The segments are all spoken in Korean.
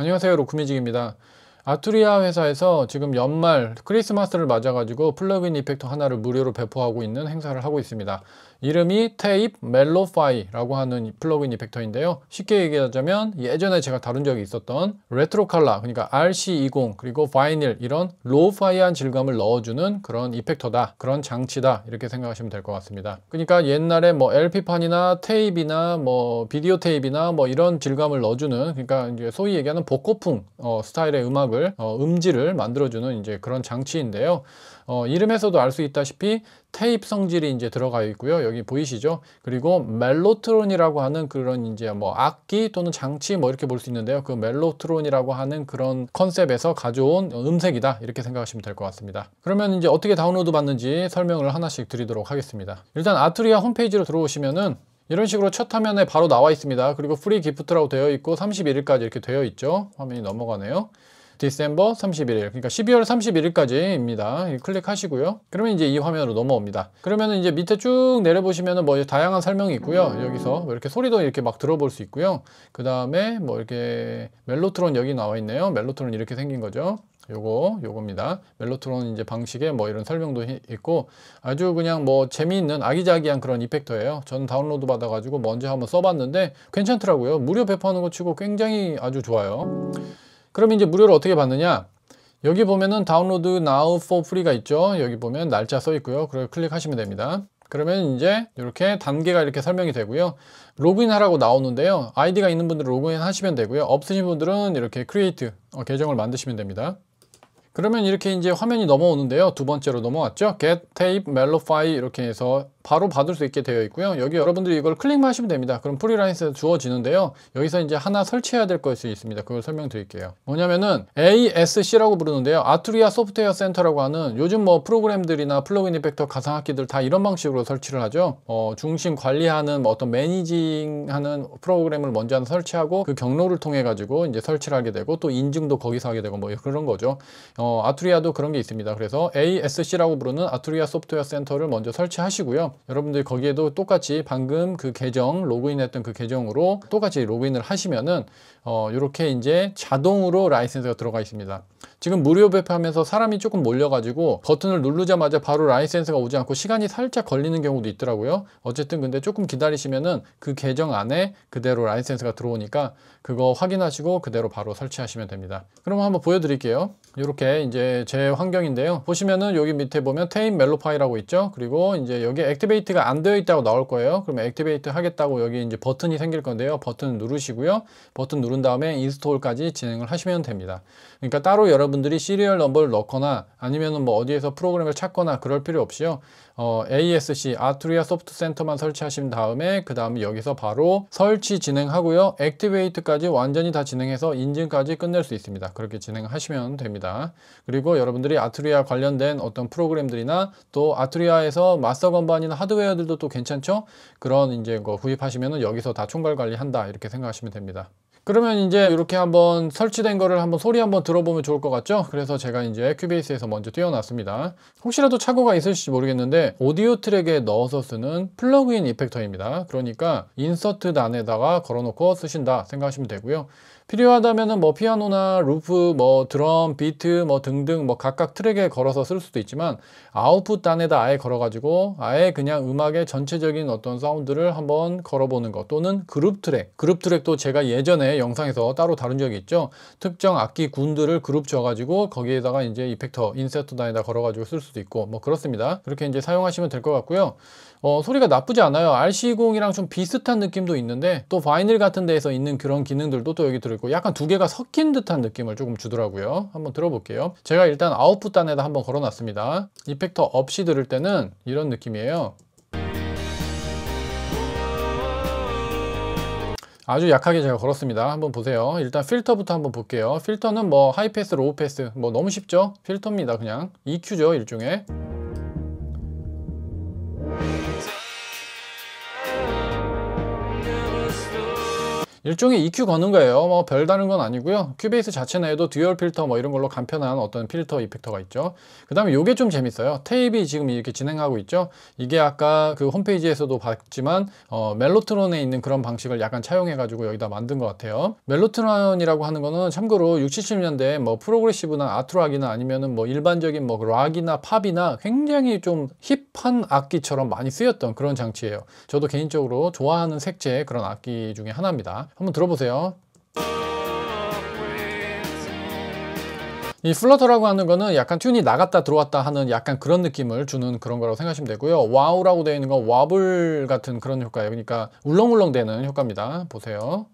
안녕하세요 로쿠미직입니다 아투리아 회사에서 지금 연말 크리스마스를 맞아가지고 플러그인 이펙터 하나를 무료로 배포하고 있는 행사를 하고 있습니다 이름이 테잎 멜로파이라고 하는 플러그인 이펙터인데요. 쉽게 얘기하자면 예전에 제가 다룬 적이 있었던 레트로 칼라, 그러니까 RC20 그리고 바이닐 이런 로우파이한 질감을 넣어주는 그런 이펙터다, 그런 장치다 이렇게 생각하시면 될 것 같습니다. 그러니까 옛날에 뭐 LP판이나 테잎이나 뭐 비디오 테잎이나 뭐 이런 질감을 넣어주는 그러니까 이제 소위 얘기하는 복고풍 어, 스타일의 음악을 어, 음질을 만들어주는 이제 그런 장치인데요. 어, 이름에서도 알 수 있다시피 테이프 성질이 이제 들어가 있고요. 여기 보이시죠? 그리고 멜로트론이라고 하는 그런 이제 뭐 악기 또는 장치 뭐 이렇게 볼 수 있는데요. 그 멜로트론이라고 하는 그런 컨셉에서 가져온 음색이다. 이렇게 생각하시면 될 것 같습니다. 그러면 이제 어떻게 다운로드 받는지 설명을 하나씩 드리도록 하겠습니다. 일단 아트리아 홈페이지로 들어오시면은 이런 식으로 첫 화면에 바로 나와 있습니다. 그리고 프리 기프트라고 되어 있고 31일까지 이렇게 되어 있죠. 화면이 넘어가네요. 디셈버 31일 그러니까 12월 31일까지입니다 클릭하시고요 그러면 이제 이 화면으로 넘어옵니다 그러면 이제 밑에 쭉 내려보시면 뭐 다양한 설명이 있고요 음. 여기서 뭐 이렇게 소리도 이렇게 막 들어볼 수 있고요 그 다음에 뭐 이렇게 멜로트론 여기 나와 있네요 멜로트론 이렇게 생긴 거죠 요거 요겁니다 멜로트론 이제 방식의 뭐 이런 설명도 있고 아주 그냥 뭐 재미있는 아기자기한 그런 이펙터예요 전 다운로드 받아 가지고 먼저 한번 써봤는데 괜찮더라고요 무료 배포하는 거 치고 굉장히 아주 좋아요 그럼 이제 무료를 어떻게 받느냐 여기 보면은 다운로드 now for free가 있죠 여기 보면 날짜 써 있고요 그걸 클릭하시면 됩니다 그러면 이제 이렇게 단계가 이렇게 설명이 되고요 로그인하라고 나오는데요 아이디가 있는 분들은 로그인 하시면 되고요 없으신 분들은 이렇게 크리에이트 어, 계정을 만드시면 됩니다 그러면 이렇게 이제 화면이 넘어오는데요. 두 번째로 넘어왔죠. get tape mellify 이렇게 해서 바로 받을 수 있게 되어 있고요. 여기 여러분들이 이걸 클릭만 하시면 됩니다. 그럼 프리라이스 주어지는데요. 여기서 이제 하나 설치해야 될 것이 있습니다. 그걸 설명드릴게요. 뭐냐면은 ASC라고 부르는데요. 아투리아 소프트웨어 센터라고 하는 요즘 뭐 프로그램들이나 플러그인 이펙터 가상악기들 다 이런 방식으로 설치를 하죠. 어, 중심 관리하는 뭐 어떤 매니징하는 프로그램을 먼저 하나 설치하고 그 경로를 통해 가지고 이제 설치를 하게 되고 또 인증도 거기서 하게 되고 뭐 그런 거죠. 어, 아투리아도 그런 게 있습니다. 그래서 ASC라고 부르는 아투리아 소프트웨어 센터를 먼저 설치하시고요. 여러분들 거기에도 똑같이 방금 그 계정 로그인했던 그 계정으로 똑같이 로그인을 하시면은 어, 이렇게 이제 자동으로 라이센스가 들어가 있습니다. 지금 무료 배포하면서 사람이 조금 몰려가지고 버튼을 누르자마자 바로 라이센스가 오지 않고 시간이 살짝 걸리는 경우도 있더라고요. 어쨌든 근데 조금 기다리시면은 그 계정 안에 그대로 라이센스가 들어오니까 그거 확인하시고 그대로 바로 설치하시면 됩니다. 그럼 한번 보여드릴게요. 이렇게 네, 이제 제 환경인데요. 보시면은 여기 밑에 보면 테인 멜로 파이라고 있죠. 그리고 이제 여기 액티베이트가 안 되어 있다고 나올 거예요. 그러면 액티베이트 하겠다고 여기 이제 버튼이 생길 건데요. 버튼 누르시고요. 버튼 누른 다음에 인스톨까지 진행을 하시면 됩니다. 그러니까 따로 여러분들이 시리얼 넘버를 넣거나 아니면은 뭐 어디에서 프로그램을 찾거나 그럴 필요 없이요. 어, ASC 아트리아 소프트 센터만 설치하신 다음에 그 다음에 여기서 바로 설치 진행하고요 액티베이트까지 완전히 다 진행해서 인증까지 끝낼 수 있습니다 그렇게 진행하시면 됩니다 그리고 여러분들이 아트리아 관련된 어떤 프로그램들이나 또 아트리아에서 마스터 건반이나 하드웨어들도 또 괜찮죠 그런 이제 거 구입하시면 여기서 다 총괄 관리한다 이렇게 생각하시면 됩니다 그러면 이제 이렇게 한번 설치된 거를 한번 소리 한번 들어보면 좋을 것 같죠? 그래서 제가 이제 큐베이스에서 먼저 띄워놨습니다. 혹시라도 착오가 있을지 모르겠는데 오디오 트랙에 넣어서 쓰는 플러그인 이펙터입니다. 그러니까 인서트단에다가 걸어놓고 쓰신다 생각하시면 되고요. 필요하다면뭐 피아노나 루프, 뭐 드럼, 비트 뭐 등등 뭐 각각 트랙에 걸어서 쓸 수도 있지만 아웃풋 단에다 아예 걸어가지고 아예 그냥 음악의 전체적인 어떤 사운드를 한번 걸어보는 것 또는 그룹 트랙 그룹 트랙도 제가 예전에 영상에서 따로 다룬 적이 있죠 특정 악기 군들을 그룹 줘가지고 거기에다가 이제 이펙터 인서트 단에다 걸어가지고 쓸 수도 있고 뭐 그렇습니다 그렇게 이제 사용하시면 될 것 같고요 어, 소리가 나쁘지 않아요 r c 0이랑좀 비슷한 느낌도 있는데 또 바이닐 같은 데에서 있는 그런 기능들도 또 여기 들어있고 약간 두 개가 섞인 듯한 느낌을 조금 주더라고요 한번 들어볼게요 제가 일단 아웃풋 단에다 한번 걸어놨습니다 이펙터 없이 들을 때는 이런 느낌이에요 아주 약하게 제가 걸었습니다 한번 보세요 일단 필터부터 한번 볼게요 필터는 뭐 하이패스 로우패스 뭐 너무 쉽죠 필터입니다 그냥 EQ죠 일종의 일종의 EQ 거는 거예요. 뭐 별다른 건 아니고요. 큐베이스 자체 내에도 듀얼 필터 뭐 이런 걸로 간편한 어떤 필터 이펙터가 있죠. 그 다음에 이게 좀 재밌어요. 테이프 지금 이렇게 진행하고 있죠. 이게 아까 그 홈페이지에서도 봤지만 어, 멜로트론에 있는 그런 방식을 약간 차용해가지고 여기다 만든 것 같아요. 멜로트론이라고 하는 거는 참고로 60, 70년대 뭐 프로그레시브나 아트락이나 아니면은 뭐 일반적인 뭐 락이나 팝이나 굉장히 좀 힙한 악기처럼 많이 쓰였던 그런 장치예요. 저도 개인적으로 좋아하는 색채의 그런 악기 중에 하나입니다. 한번 들어보세요. 이 플러터라고 하는 거는 약간 튠이 나갔다 들어왔다 하는 약간 그런 느낌을 주는 그런 거라고 생각하시면 되고요. 와우라고 되어 있는 건 와블 같은 그런 효과예요. 그러니까 울렁울렁 되는 효과입니다. 보세요.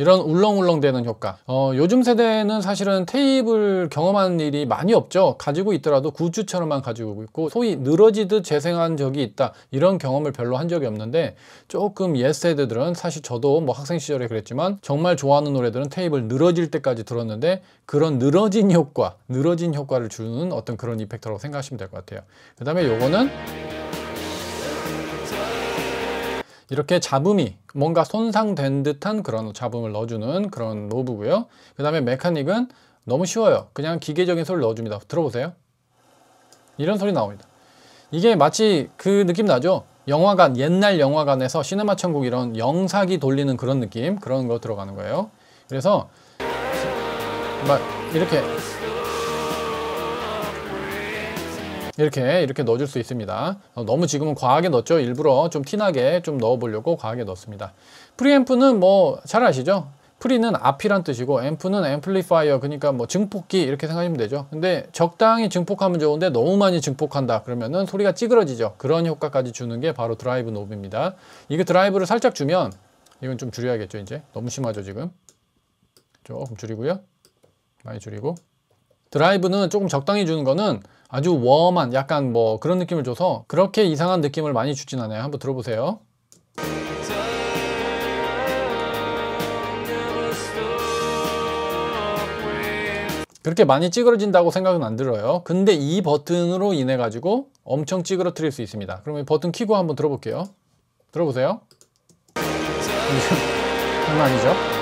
이런 울렁울렁 되는 효과 어, 요즘 세대는 사실은 테이블 경험하는 일이 많이 없죠 가지고 있더라도 굿즈처럼만 가지고 있고 소위 늘어지듯 재생한 적이 있다 이런 경험을 별로 한 적이 없는데 조금 옛 세대들은 사실 저도 뭐 학생 시절에 그랬지만 정말 좋아하는 노래들은 테이블 늘어질 때까지 들었는데 그런 늘어진 효과 늘어진 효과를 주는 어떤 그런 이펙터라고 생각하시면 될 것 같아요 그 다음에 요거는 이렇게 잡음이 뭔가 손상된 듯한 그런 잡음을 넣어주는 그런 노브고요. 그 다음에 메카닉은 너무 쉬워요. 그냥 기계적인 소리를 넣어줍니다. 들어보세요. 이런 소리 나옵니다. 이게 마치 그 느낌 나죠? 영화관, 옛날 영화관에서 시네마 천국 이런 영사기 돌리는 그런 느낌 그런 거 들어가는 거예요. 그래서 막 이렇게 이렇게 이렇게 넣어줄 수 있습니다 어, 너무 지금은 과하게 넣었죠 일부러 좀 티나게 좀 넣어보려고 과하게 넣었습니다 프리앰프는 뭐 잘 아시죠 프리는 앞이란 뜻이고 앰프는 앰플리파이어 그러니까 뭐 증폭기 이렇게 생각하시면 되죠 근데 적당히 증폭하면 좋은데 너무 많이 증폭한다 그러면은 소리가 찌그러지죠 그런 효과까지 주는 게 바로 드라이브 노브입니다 이거 드라이브를 살짝 주면 이건 좀 줄여야겠죠 이제 너무 심하죠 지금 조금 줄이고요 많이 줄이고 드라이브는 조금 적당히 주는 거는 아주 웜한 약간 뭐 그런 느낌을 줘서 그렇게 이상한 느낌을 많이 주진 않아요 한번 들어보세요 그렇게 많이 찌그러진다고 생각은 안 들어요 근데 이 버튼으로 인해 가지고 엄청 찌그러뜨릴 수 있습니다 그러면 버튼 키고 한번 들어볼게요 들어보세요 장난 아니죠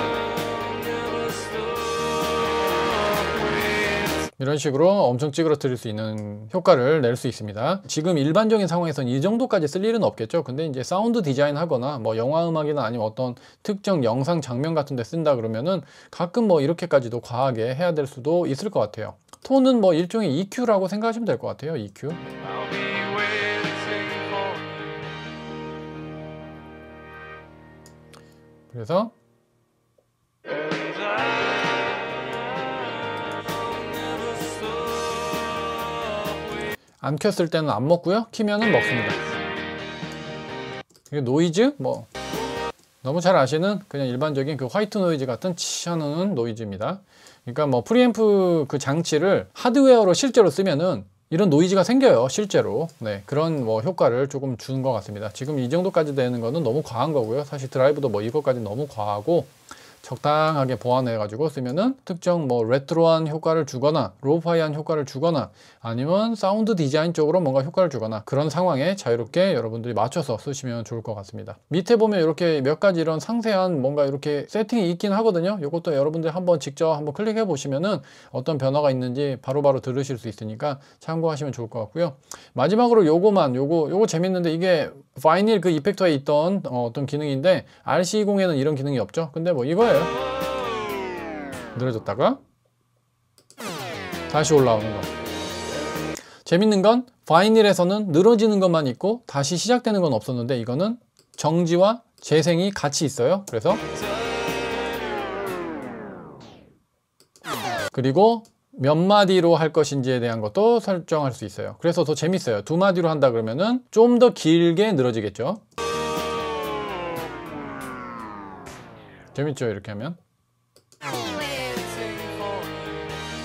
이런 식으로 엄청 찌그러뜨릴 수 있는 효과를 낼 수 있습니다 지금 일반적인 상황에선 이 정도까지 쓸 일은 없겠죠 근데 이제 사운드 디자인 하거나 뭐 영화 음악이나 아니면 어떤 특정 영상 장면 같은 데 쓴다 그러면은 가끔 뭐 이렇게까지도 과하게 해야 될 수도 있을 것 같아요 톤은 뭐 일종의 EQ라고 생각하시면 될 것 같아요 EQ 그래서 안 켰을 때는 안 먹고요 키면은 먹습니다 이게 노이즈? 뭐 너무 잘 아시는 그냥 일반적인 그 화이트 노이즈 같은 치하는 노이즈입니다 그러니까 뭐 프리앰프 그 장치를 하드웨어로 실제로 쓰면은 이런 노이즈가 생겨요 실제로 네 그런 뭐 효과를 조금 주는 것 같습니다 지금 이 정도까지 되는 거는 너무 과한 거고요 사실 드라이브도 뭐 이것까지 너무 과하고 적당하게 보완해 가지고 쓰면은 특정 뭐 레트로한 효과를 주거나 로우파이한 효과를 주거나 아니면 사운드 디자인 쪽으로 뭔가 효과를 주거나 그런 상황에 자유롭게 여러분들이 맞춰서 쓰시면 좋을 것 같습니다 밑에 보면 이렇게 몇 가지 이런 상세한 뭔가 이렇게 세팅이 있긴 하거든요 이것도 여러분들이 한번 직접 한번 클릭해 보시면은 어떤 변화가 있는지 바로바로 바로 들으실 수 있으니까 참고하시면 좋을 것 같고요 마지막으로 요거만 요거 요거 재밌는데 이게 파이닐 그 이펙터에 있던 어, 떤 기능인데 RC20에는 이런 기능이 없죠 근데 뭐 이거예요 늘어졌다가 다시 올라오는 거 재밌는 건 파이닐에서는 늘어지는 것만 있고 다시 시작되는 건 없었는데 이거는 정지와 재생이 같이 있어요 그래서 그리고 몇 마디로 할 것인지에 대한 것도 설정할 수 있어요 그래서 더 재밌어요 두 마디로 한다 그러면은 좀 더 길게 늘어지겠죠 재밌죠 이렇게 하면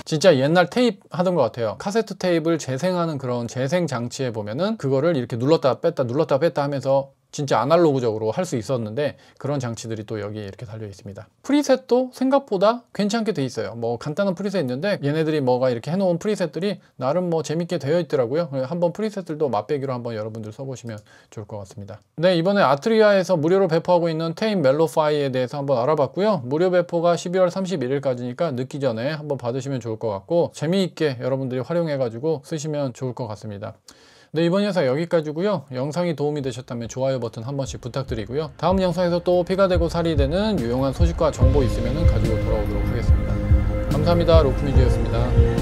진짜 옛날 테이프 하던 것 같아요 카세트 테이프를 재생하는 그런 재생 장치에 보면은 그거를 이렇게 눌렀다 뺐다 눌렀다 뺐다 하면서 진짜 아날로그적으로 할 수 있었는데 그런 장치들이 또 여기에 이렇게 달려 있습니다 프리셋도 생각보다 괜찮게 돼 있어요 뭐 간단한 프리셋 있는데 얘네들이 뭐가 이렇게 해놓은 프리셋들이 나름 뭐 재밌게 되어 있더라고요 한번 프리셋들도 맛배기로 한번 여러분들 써보시면 좋을 것 같습니다 네 이번에 아트리아에서 무료로 배포하고 있는 테인 멜로파이에 대해서 한번 알아봤고요 무료 배포가 12월 31일까지니까 늦기 전에 한번 받으시면 좋을 것 같고 재미있게 여러분들이 활용해 가지고 쓰시면 좋을 것 같습니다 네 이번 영상 여기까지고요 영상이 도움이 되셨다면 좋아요 버튼 한 번씩 부탁드리고요 다음 영상에서 또 피가 되고 살이 되는 유용한 소식과 정보 있으면 가지고 돌아오도록 하겠습니다 감사합니다 로프뮤즈였습니다